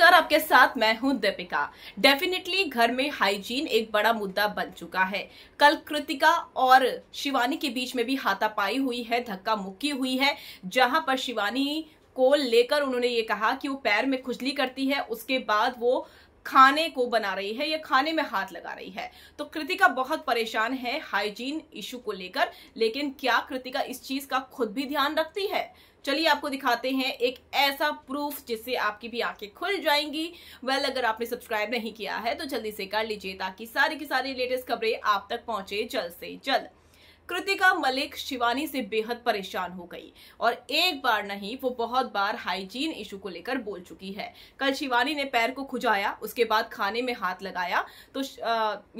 नमस्कार आपके साथ मैं हूं दीपिका डेफिनेटली घर में हाइजीन एक बड़ा मुद्दा बन चुका है कल कृतिका और शिवानी के बीच में भी हाथापाई हुई है धक्का मुक्की हुई है जहां पर शिवानी को लेकर उन्होंने ये कहा कि वो पैर में खुजली करती है उसके बाद वो खाने को बना रही है या खाने में हाथ लगा रही है तो कृतिका बहुत परेशान है हाइजीन इशू को लेकर लेकिन क्या कृतिका इस चीज का खुद भी ध्यान रखती है चलिए आपको दिखाते हैं एक ऐसा प्रूफ जिससे आपकी भी आंखें खुल जाएंगी वेल well, अगर आपने सब्सक्राइब नहीं किया है तो जल्दी से कर लीजिए ताकि सारी की सारी लेटेस्ट खबरें आप तक पहुंचे जल्द से जल्द कृतिका मलिक शिवानी से बेहद परेशान हो गई और एक बार नहीं वो बहुत बार हाइजीन इशू को लेकर बोल चुकी है कल शिवानी ने पैर को खुजाया उसके बाद खाने में हाथ लगाया तो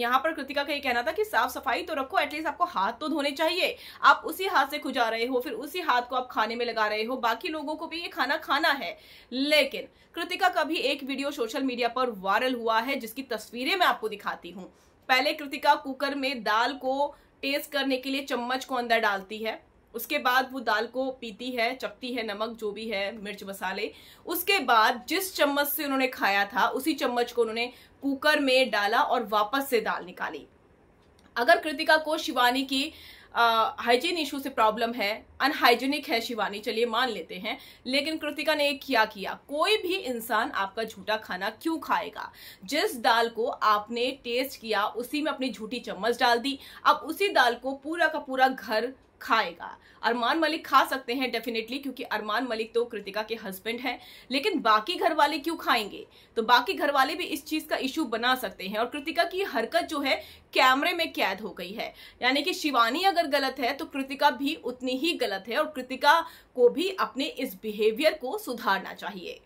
यहाँ पर कृतिका का ये कहना था कि साफ सफाई तो रखो एटलीस्ट आपको हाथ तो धोने चाहिए आप उसी हाथ से खुजा रहे हो फिर उसी हाथ को आप खाने में लगा रहे हो बाकी लोगों को भी ये खाना खाना है लेकिन कृतिका का भी एक वीडियो सोशल मीडिया पर वायरल हुआ है जिसकी तस्वीरें मैं आपको दिखाती हूँ पहले कृतिका कुकर में दाल को टेस्ट करने के लिए चम्मच को अंदर डालती है उसके बाद वो दाल को पीती है चपती है नमक जो भी है मिर्च मसाले उसके बाद जिस चम्मच से उन्होंने खाया था उसी चम्मच को उन्होंने कुकर में डाला और वापस से दाल निकाली अगर कृतिका को शिवानी की हाइजीन uh, इशू से प्रॉब्लम है अनहाइजीनिक है शिवानी चलिए मान लेते हैं लेकिन कृतिका ने क्या किया कोई भी इंसान आपका झूठा खाना क्यों खाएगा जिस दाल को आपने टेस्ट किया उसी में अपनी झूठी चम्मच डाल दी अब उसी दाल को पूरा का पूरा घर खाएगा अरमान मलिक खा सकते हैं डेफिनेटली क्योंकि अरमान मलिक तो कृतिका के हस्बैंड हैं लेकिन बाकी घर वाले क्यों खाएंगे तो बाकी घर वाले भी इस चीज का इशू बना सकते हैं और कृतिका की हरकत जो है कैमरे में कैद हो गई है यानी कि शिवानी अगर गलत है तो कृतिका भी उतनी ही गलत है और कृतिका को भी अपने इस बिहेवियर को सुधारना चाहिए